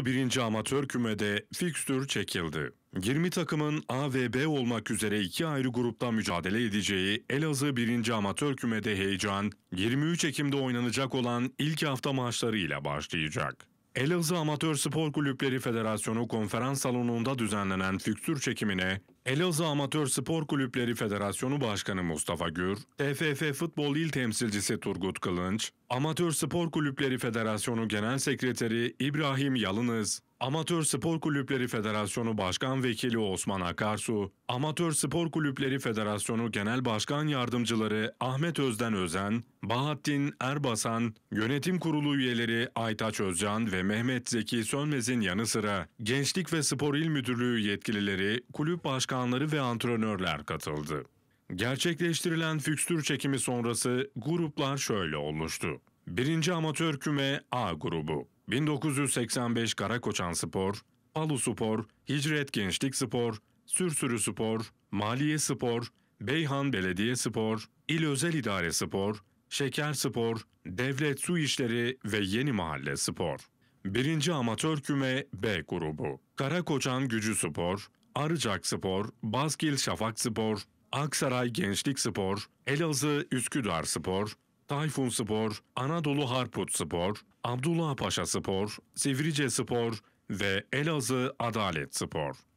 1. Amatör Kümede fikstür çekildi. 20 takımın A ve B olmak üzere iki ayrı gruptan mücadele edeceği Elazığ 1. Amatör Kümede heyecan 23 Ekim'de oynanacak olan ilk hafta maçlarıyla başlayacak. Elazığ Amatör Spor Kulüpleri Federasyonu konferans salonunda düzenlenen fikstür çekimine Elazığ Amatör Spor Kulüpleri Federasyonu Başkanı Mustafa Gür, TFF Futbol İl Temsilcisi Turgut Kılınç, Amatör Spor Kulüpleri Federasyonu Genel Sekreteri İbrahim Yalınız, Amatör Spor Kulüpleri Federasyonu Başkan Vekili Osman Akarsu, Amatör Spor Kulüpleri Federasyonu Genel Başkan Yardımcıları Ahmet Özden Özen, Bahattin Erbasan, Yönetim Kurulu üyeleri Aytaç Özcan ve Mehmet Zeki Sönmez'in yanı sıra Gençlik ve Spor İl Müdürlüğü yetkilileri, kulüp başkanı başkanları ve antrenörler katıldı. Gerçekleştirilen fikstür çekimi sonrası gruplar şöyle oluştu. 1. Amatör Küme A grubu 1985 Karakoçan Spor, Palu Spor, Hicret Gençlik Spor, Sürsürü Spor, Maliye Spor, Beyhan Belediye Spor, İl Özel İdare Spor, Şeker Spor, Devlet Su İşleri ve Yeni Mahalle Spor. 1. Amatör Küme B grubu Karakoçan Gücü Spor, Arıcak Spor, Baskil Şafak Spor, Aksaray Gençlik Spor, Elazığ Üsküdar Spor, Tayfun Spor, Anadolu Harput Spor, Abdullah Paşa Spor, Sivrice Spor ve Elazığ Adalet Spor.